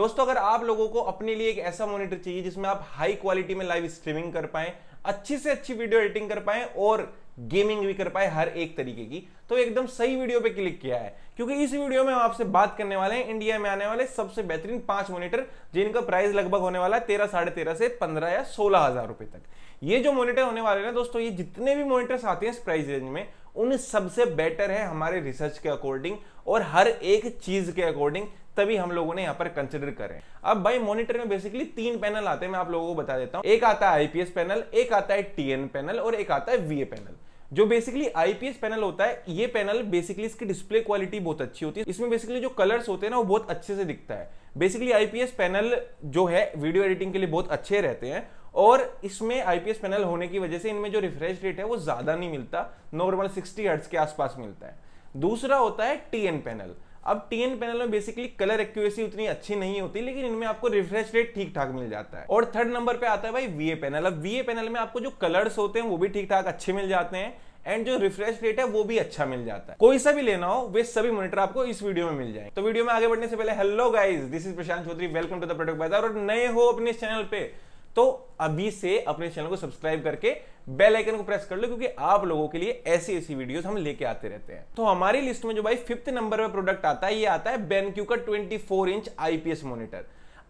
दोस्तों अगर आप लोगों को अपने लिए एक ऐसा मॉनिटर चाहिए जिसमें आप हाई क्वालिटी में लाइव स्ट्रीमिंग कर पाए अच्छी से अच्छी वीडियो एडिटिंग कर पाए और गेमिंग भी कर पाए हर एक तरीके की तो एकदम सही वीडियो पे क्लिक किया है क्योंकि इस वीडियो में हम आपसे बात करने वाले हैं इंडिया में आने वाले सबसे बेहतरीन पांच मॉनिटर जिनका प्राइस लगभग होने वाला है तेरह साढ़े तेरह से पंद्रह या सोलह हजार रुपए तक ये जो मॉनिटर होने वाले हैं दोस्तों ये जितने भी मॉनिटर्स आते हैं इस प्राइस रेंज में उन सबसे बेटर है हमारे रिसर्च के अकॉर्डिंग और हर एक चीज के अकॉर्डिंग तभी हम लोगों ने यहाँ पर कंसिडर करें अब भाई मॉनिटर में बेसिकली तीन पैनल आते हैं मैं आप लोगों को बता देता हूँ एक आता है आईपीएस पैनल एक आता है टीएन पैनल और एक आता है वीए पैनल जो बेसिकली आईपीएस पैनल होता है ये पैनल बेसिकली इसकी डिस्प्ले क्वालिटी बहुत अच्छी होती है इसमें बेसिकली जो कलर्स होते हैं ना वो बहुत अच्छे से दिखता है बेसिकली आईपीएस पैनल जो है वीडियो एडिटिंग के लिए बहुत अच्छे रहते हैं और इसमें आईपीएस पैनल होने की वजह से इनमें जो रिफ्रेश रेट है वो ज्यादा नहीं मिलता नॉर्मल सिक्सटी हर्ट्स के आसपास मिलता है दूसरा होता है टीएन पैनल अब टीएन पैनल में बेसिकली कलर एक्यूरेसी उतनी अच्छी नहीं होती लेकिन इनमें आपको रिफ्रेश रेट ठीक ठाक मिल जाता है और थर्ड नंबर पे आता है भाई वीए पैनल अब वीए पैनल में आपको जो कलर्स होते हैं वो भी ठीक ठाक अच्छे मिल जाते हैं एंड जो रिफ्रेश रेट है वो भी अच्छा मिल जाता है कोई सा भी लेना हो वे सभी मॉनिटर आपको इस वीडियो में मिल जाए तो वीडियो में आगे बढ़ने से पहले hello guys this is Prashant Chaudhary welcome to the product Bazaar और नए हो अपने चैनल पे तो अभी से अपने चैनल को सब्सक्राइब करके बेल आइकन को प्रेस कर लो क्योंकि आप लोगों के लिए ऐसी ऐसी वीडियोस हम लेके आते रहते हैं तो हमारी लिस्ट में जो भाई फिफ्थ नंबर पर प्रोडक्ट आता है ये आता है बेनक्यू का 24 इंच आईपीएस मॉनिटर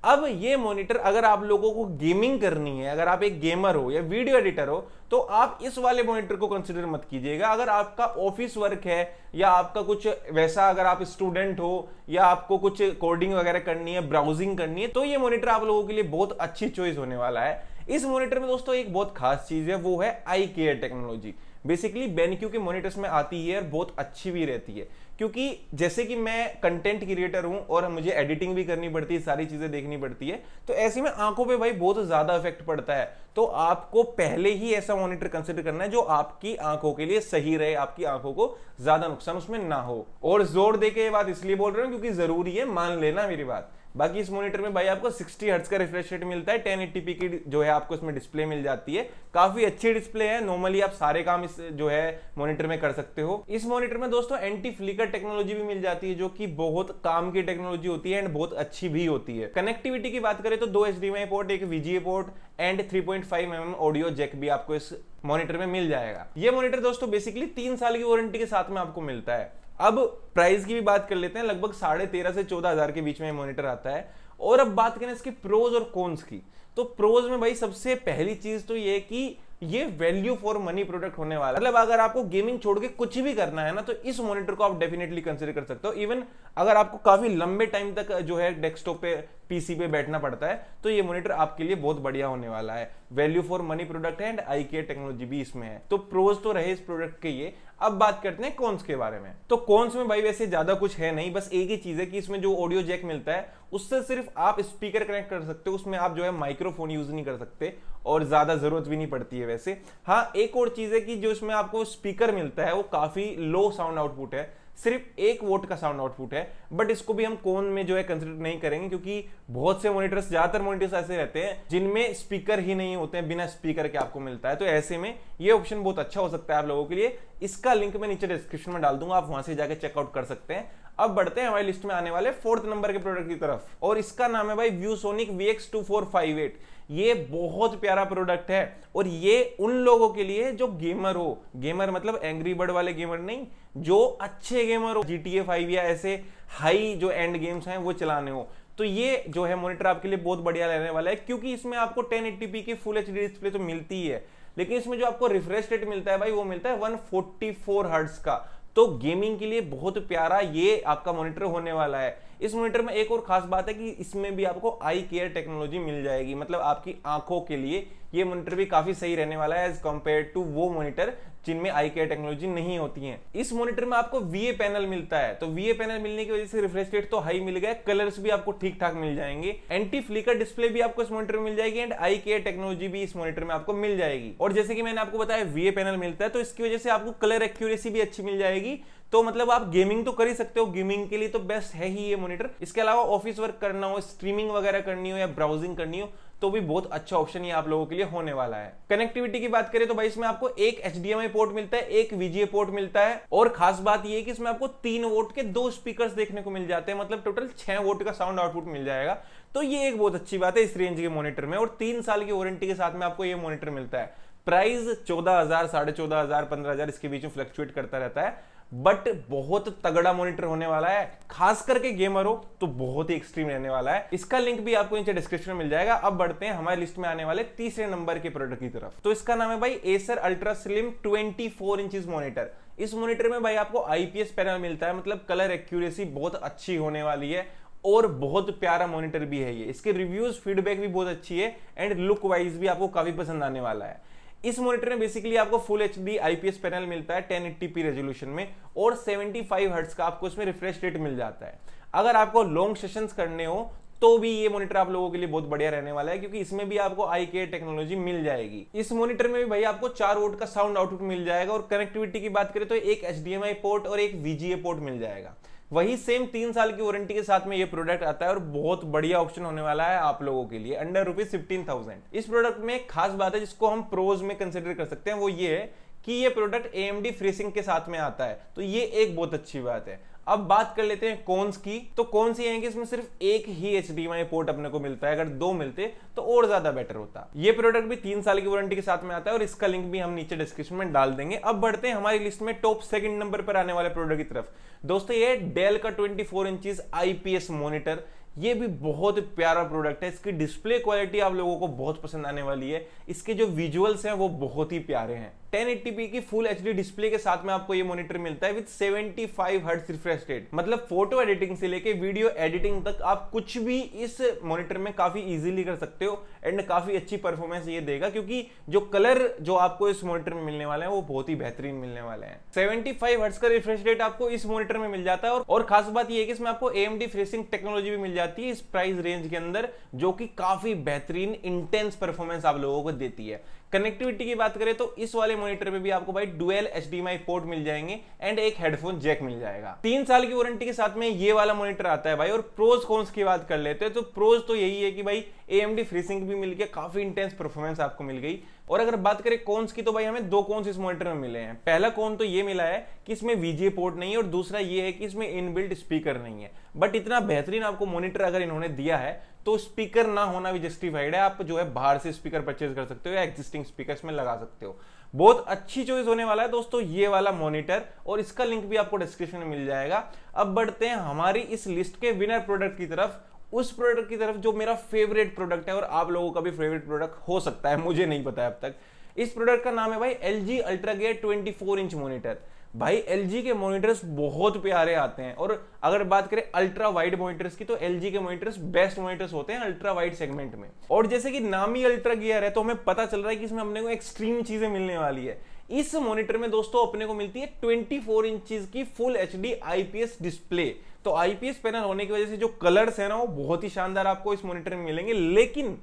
अब ये मॉनिटर अगर आप लोगों को गेमिंग करनी है अगर आप एक गेमर हो या वीडियो एडिटर हो तो आप इस वाले मॉनिटर को कंसिडर मत कीजिएगा अगर आपका ऑफिस वर्क है या आपका कुछ वैसा अगर आप स्टूडेंट हो या आपको कुछ कोडिंग वगैरह करनी है ब्राउजिंग करनी है तो ये मॉनिटर आप लोगों के लिए बहुत अच्छी चॉइस होने वाला है इस मॉनिटर में दोस्तों एक बहुत खास चीज है वो है eye care technology basically BenQ के मोनिटर्स में आती है और बहुत अच्छी भी रहती है क्योंकि जैसे कि मैं कंटेंट क्रिएटर हूं और मुझे एडिटिंग भी करनी पड़ती है सारी चीजें देखनी पड़ती है तो ऐसे में आंखों पे भाई बहुत ज्यादा इफेक्ट पड़ता है तो आपको पहले ही ऐसा मॉनिटर कंसिडर करना है जो आपकी आंखों के लिए सही रहे आपकी आंखों को ज्यादा नुकसान उसमें ना हो और जोर दे के ये बात इसलिए बोल रहे हो क्योंकि जरूरी है मान लेना मेरी बात बाकी इस मॉनिटर में भाई आपको 60 हर्ट्ज का रिफ्रेश रेट मिलता है टेन 1080p की जो है आपको इसमें डिस्प्ले मिल जाती है काफी अच्छी डिस्प्ले है नॉर्मली आप सारे काम इस जो है मॉनिटर में कर सकते हो इस मॉनिटर में दोस्तों एंटी फ्लिकर टेक्नोलॉजी भी मिल जाती है जो कि बहुत काम की टेक्नोलॉजी होती है एंड बहुत अच्छी भी होती है कनेक्टिविटी की बात करें तो दो एच पोर्ट एक VGA port and three point audio jack भी आपको इस मॉनिटर में मिल जाएगा ये मॉनिटर दोस्तों बेसिकली तीन साल की वारंटी के साथ में आपको मिलता है अब प्राइस की भी बात कर लेते हैं लगभग साढ़े तेरह से चौदह हजार के बीच में मॉनिटर आता है और अब बात करें इसके प्रोज और कॉन्स की तो प्रोज में भाई सबसे पहली चीज तो ये कि ये वैल्यू फॉर मनी प्रोडक्ट होने वाला मतलब अगर आपको गेमिंग छोड़ के कुछ भी करना है ना तो इस मॉनिटर को आप डेफिनेटली कंसिडर कर सकते हो इवन अगर आपको काफी लंबे टाइम तक जो है डेस्कटॉप पे पीसी पे बैठना पड़ता है तो ये मॉनिटर आपके लिए बहुत बढ़िया होने वाला है वैल्यू फॉर मनी प्रोडक्ट है एंड आई टेक्नोलॉजी भी इसमें है तो प्रोज तो रहे इस प्रोडक्ट के ये अब बात करते हैं कॉन्स के बारे में तो कॉन्स में भाई वैसे ज्यादा कुछ है नहीं बस एक ही चीज है कि इसमें जो ऑडियो जैक मिलता है उससे सिर्फ आप स्पीकर कनेक्ट कर सकते हो उसमें आप जो है माइक्रोफोन यूज नहीं कर सकते और ज्यादा जरूरत भी नहीं पड़ती है वैसे हाँ एक और चीज है कि जो इसमें आपको स्पीकर मिलता है वो काफी लो साउंड आउटपुट है सिर्फ एक वोट का साउंड आउटपुट है बट इसको भी हम कोन में जो है कंसिडर नहीं करेंगे क्योंकि बहुत से मॉनिटर्स ज्यादातर मॉनिटर्स ऐसे रहते हैं जिनमें स्पीकर ही नहीं होते हैं बिना स्पीकर के आपको मिलता है तो ऐसे में ये ऑप्शन बहुत अच्छा हो सकता है आप लोगों के लिए इसका लिंक मैं नीचे डिस्क्रिप्शन में डाल दूंगा आप वहां से जाकर चेकआउट कर सकते हैं अब बढ़ते हैं हमारी लिस्ट में आने वाले फोर्थ नंबर के प्रोडक्ट की तरफ और इसका नाम है भाई ViewSonic V X two four five eight ये बहुत प्यारा प्रोडक्ट है और ये उन लोगों के लिए जो गेमर हो गेमर मतलब एंग्री बर्ड वाले गेमर नहीं जो अच्छे गेमर हो जी टी ए फाइव या ऐसे हाई जो एंड गेम्स हैं वो चलाने हो तो ये जो है मॉनिटर आपके लिए बहुत बढ़िया रहने वाला है क्योंकि इसमें आपको टेन एट्टी की फुल एच डिस्प्ले तो मिलती ही है लेकिन इसमें जो आपको रिफ्रेश रेट मिलता है भाई वो मिलता है 144 हर्ट्ज का तो गेमिंग के लिए बहुत प्यारा ये आपका मॉनिटर होने वाला है इस मॉनिटर में एक और खास बात है कि इसमें भी आपको आई केयर टेक्नोलॉजी मिल जाएगी मतलब आपकी आंखों के लिए ये मॉनिटर भी काफी सही रहने वाला है एज कम्पेयर टू वो मॉनिटर जिनमें आई केयर टेक्नोलॉजी नहीं होती है इस मॉनिटर में आपको वीए पैनल मिलता है तो वीए पैनल मिलने की वजह से रिफ्रेश रेट तो हाई मिल गया कलर्स भी आपको ठीक ठाक मिल जाएंगे एंटी फ्लिकर डिस्प्ले भी आपको इस मॉनिटर में मिल जाएगी एंड आई केयर टेक्नोलॉजी भी इस मॉनिटर में आपको मिल जाएगी और जैसे कि मैंने आपको बताया वीए पैनल मिलता है तो इसकी वजह से आपको कलर एक्यूरेसी भी अच्छी मिल जाएगी तो मतलब आप गेमिंग तो कर ही सकते हो गेमिंग के लिए तो बेस्ट है ही ये मॉनिटर इसके अलावा ऑफिस वर्क करना हो स्ट्रीमिंग वगैरह करनी हो या ब्राउजिंग करनी हो तो भी बहुत अच्छा ऑप्शन ये आप लोगों के लिए होने वाला है कनेक्टिविटी की बात करें तो भाई इसमें आपको एक एच पोर्ट मिलता है एक वीजीए पोर्ट मिलता है और खास बात यह कि इसमें आपको तीन वोट के दो स्पीकर देखने को मिल जाते हैं मतलब टोटल छह वोट का साउंड आउटपुट मिल जाएगा तो ये एक बहुत अच्छी बात है इस रेंज के मॉनिटर में और तीन साल की वारंटी के साथ में आपको ये मॉनिटर मिलता है प्राइस चौदह हजार साढ़े चौदह हजार पंद्रह हजार इसके बीच में फ्लक्चुएट करता रहता है बट बहुत तगड़ा मॉनिटर होने वाला है खास करके गेमर हो तो बहुत ही एक्सट्रीम रहने वाला है इसका लिंक भी आपको नीचे डिस्क्रिप्शन में मिल जाएगा अब बढ़ते हैं हमारे लिस्ट में आने वाले तीसरे नंबर के प्रोडक्ट की तरफ तो इसका नाम है भाई Acer ultra slim twenty four inch monitor इस मॉनिटर में भाई आपको आईपीएस पैनल मिलता है मतलब कलर एक्यूरेसी बहुत अच्छी होने वाली है और बहुत प्यारा मॉनिटर भी है ये इसके रिव्यूज फीडबैक भी बहुत अच्छी है एंड लुक वाइज भी आपको काफी पसंद आने वाला है इस मॉनिटर में बेसिकली आपको full H D IPS panel मिलता है टेन एट्टी रेजोल्यूशन में और सेवेंटी फाइव हर्ट्स का आपको इसमें रिफ्रेश रेट मिल जाता है अगर आपको लॉन्ग सेशंस करने हो तो भी ये मॉनिटर आप लोगों के लिए बहुत बढ़िया रहने वाला है क्योंकि इसमें भी आपको आई के टेक्नोलॉजी मिल जाएगी इस मॉनिटर में भी भाई आपको चार वोट का साउंड आउटपुट मिल जाएगा और कनेक्टिविटी की बात करें तो एक एच पोर्ट और एक वीजीए पोर्ट मिल जाएगा वही सेम तीन साल की वारंटी के साथ में ये प्रोडक्ट आता है और बहुत बढ़िया ऑप्शन होने वाला है आप लोगों के लिए अंडर रुपीज फिफ्टीन थाउजेंड इस प्रोडक्ट में खास बात है जिसको हम प्रोज में कंसिडर कर सकते हैं वो ये है कि ये प्रोडक्ट एएमडी फ्रीसिंग के साथ में आता है तो ये एक बहुत अच्छी बात है अब बात कर लेते हैं कौनस की तो कौन सी है कि इसमें सिर्फ एक ही एच पोर्ट अपने को मिलता है अगर दो मिलते तो और ज्यादा बेटर होता ये प्रोडक्ट भी तीन साल की वारंटी के साथ में आता है और इसका लिंक भी हम नीचे डिस्क्रिप्शन में डाल देंगे अब बढ़ते हैं हमारी लिस्ट में टॉप सेकंड नंबर पर आने वाले प्रोडक्ट की तरफ दोस्तों ये डेल का twenty four inches IPS monitor ये भी बहुत प्यारा प्रोडक्ट है इसकी डिस्प्ले क्वालिटी आप लोगों को बहुत पसंद आने वाली है इसके जो विजुअल्स हैं वो बहुत ही प्यारे हैं 1080p की फुल एच डिस्प्ले के साथ में आपको ये मॉनिटर मिलता है विद 75 फाइव रिफ्रेश रेट मतलब फोटो एडिटिंग से लेके वीडियो एडिटिंग तक आप कुछ भी इस मॉनिटर में काफी इजीली कर सकते हो एंड काफी अच्छी परफॉर्मेंस ये देगा क्योंकि जो कलर जो आपको इस मॉनिटर में मिलने वाले हैं वो बहुत ही बेहतरीन मिलने वाले हैं 75 फाइव हर्ट्स का रिफ्रेश रेट आपको इस मॉनिटर में मिल जाता है और, खास बात यह है कि इसमें आपको एम डी फ्रेसिंग टेक्नोलॉजी भी मिल जाती है जाती है इस प्राइस रेंज के अंदर जो कि काफी बेहतरीन इंटेंस परफॉर्मेंस आप लोगों को देती है कनेक्टिविटी की बात करें तो इस वाले मॉनिटर में भी आपको भाई डुएल एच पोर्ट मिल जाएंगे एंड एक हेडफोन जैक मिल जाएगा तीन साल की वारंटी के साथ में ये वाला मॉनिटर आता है भाई और प्रोज कॉन्स की बात कर लेते हैं तो प्रोज तो यही है कि भाई एएमडी फ्रीसिंग भी मिल गया काफी इंटेंस परफॉर्मेंस आपको मिल गई और अगर बात करें कॉन्स की तो भाई हमें दो कॉन्स इस मॉनिटर में मिले हैं पहला कॉन तो ये मिला है कि इसमें वीजीए पोर्ट नहीं है और दूसरा ये है कि इसमें इनबिल्ट स्पीकर नहीं है बट इतना बेहतरीन आपको मॉनिटर फिल्टर अगर इन्होंने दिया है तो स्पीकर ना होना भी जस्टिफाइड है आप जो है बाहर से स्पीकर परचेज कर सकते हो या एग्जिस्टिंग स्पीकर में लगा सकते हो बहुत अच्छी चॉइस होने वाला है दोस्तों ये वाला मॉनिटर और इसका लिंक भी आपको डिस्क्रिप्शन में मिल जाएगा अब बढ़ते हैं हमारी इस लिस्ट के विनर प्रोडक्ट की तरफ उस प्रोडक्ट की तरफ जो मेरा फेवरेट प्रोडक्ट है और आप लोगों का भी फेवरेट प्रोडक्ट हो सकता है मुझे नहीं पता है अब तक इस प्रोडक्ट का नाम है भाई L G ultra gear twenty inch monitor भाई एल के मोनिटर्स बहुत प्यारे आते हैं और अगर बात करें अल्ट्रा वाइड मोनिटर्स की तो एल के मोनिटर्स बेस्ट मोनिटर्स होते हैं अल्ट्रा वाइड सेगमेंट में और जैसे कि नाम ही अल्ट्रा गियर है तो हमें पता चल रहा है कि इसमें हमने को एक्सट्रीम चीजें मिलने वाली है इस मॉनिटर में दोस्तों अपने को मिलती है ट्वेंटी फोर की full H D IPS display तो आईपीएस पैनल होने की वजह से जो कलर्स है ना वो बहुत ही शानदार आपको इस मॉनिटर में मिलेंगे लेकिन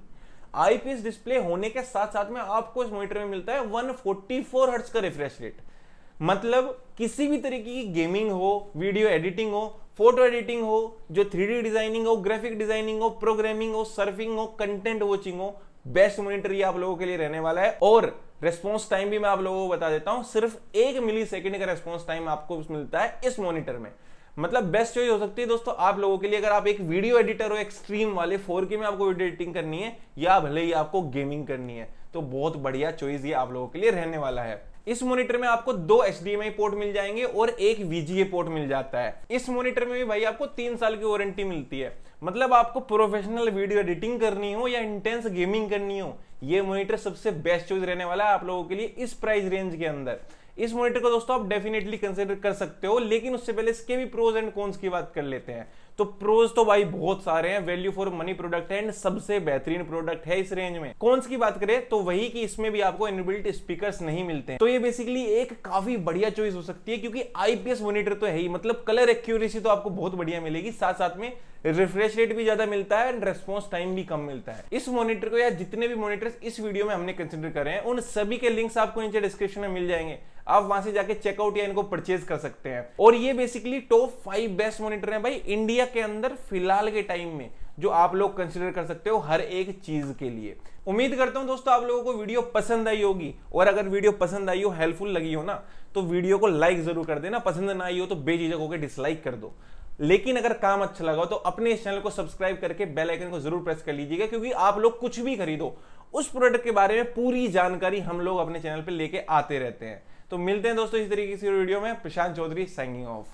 आईपीएस डिस्प्ले होने के साथ साथ में आपको इस मॉनिटर में मिलता है 144 हर्ट्ज का रिफ्रेश रेट मतलब किसी भी तरीके की गेमिंग हो वीडियो एडिटिंग हो फोटो एडिटिंग हो जो थ्री डिजाइनिंग हो ग्राफिक डिजाइनिंग हो प्रोग्रामिंग हो सर्फिंग हो कंटेंट वॉचिंग हो बेस्ट मॉनिटर ये आप लोगों के लिए रहने वाला है और रेस्पॉन्स टाइम भी मैं आप लोगों को बता देता हूं सिर्फ एक मिली सेकेंड का रेस्पॉन्स टाइम आपको मिलता है इस मॉनिटर में मतलब बेस्ट चॉइस हो सकती है दोस्तों आप लोगों के लिए अगर आप एक वीडियो एडिटर हो एक्सट्रीम वाले फोर में आपको वीडियो एडिटिंग करनी है या भले ही आपको गेमिंग करनी है तो बहुत बढ़िया चॉइस ये आप लोगों के लिए रहने वाला है इस मॉनिटर में आपको दो एच पोर्ट मिल जाएंगे और एक वीजीए पोर्ट मिल जाता है इस मॉनिटर में भी भाई आपको तीन साल की वारंटी मिलती है मतलब आपको प्रोफेशनल वीडियो एडिटिंग करनी हो या इंटेंस गेमिंग करनी हो ये मॉनिटर सबसे बेस्ट चूज रहने वाला है आप लोगों के लिए इस प्राइस रेंज के अंदर इस मॉनिटर को दोस्तों आप डेफिनेटली कंसिडर कर सकते हो लेकिन उससे पहले इसके भी प्रोज एंड कॉन्स की बात कर लेते हैं तो प्रोज तो भाई बहुत सारे हैं वैल्यू फॉर मनी प्रोडक्ट है एंड सबसे बेहतरीन प्रोडक्ट है इस रेंज में कौन की बात करें तो वही कि इसमें भी आपको इनबिल्ट स्पीकर्स नहीं मिलते तो ये बेसिकली एक काफी बढ़िया चॉइस हो सकती है क्योंकि आईपीएस मॉनिटर तो है ही मतलब कलर एक्यूरेसी तो आपको बहुत बढ़िया मिलेगी साथ साथ में रिफ्रेश रेट भी ज्यादा मिलता है एंड रेस्पॉन्स टाइम भी कम मिलता है इस मॉनिटर को या जितने भी मॉनिटर्स इस वीडियो में हमने कंसिडर करे हैं उन सभी के लिंक्स आपको नीचे डिस्क्रिप्शन में मिल जाएंगे आप वहां से जाके चेकआउट या इनको परचेज कर सकते हैं और ये basically top five best monitor है भाई इंडिया के अंदर फिलहाल के टाइम में जो आप लोग कंसिडर कर सकते हो हर एक चीज के लिए उम्मीद करता हूं दोस्तों आप लोगों को वीडियो पसंद आई होगी और अगर वीडियो पसंद आई हो हेल्पफुल लगी हो ना तो वीडियो को लाइक जरूर कर देना पसंद ना आई हो तो बेचीजक होकर डिसलाइक कर दो लेकिन अगर काम अच्छा लगा हो तो अपने इस चैनल को सब्सक्राइब करके बेल आइकन को जरूर प्रेस कर लीजिएगा क्योंकि आप लोग कुछ भी खरीदो उस प्रोडक्ट के बारे में पूरी जानकारी हम लोग अपने चैनल पर लेके आते रहते हैं तो मिलते हैं दोस्तों इस तरीके की वीडियो में प्रशांत चौधरी साइनिंग ऑफ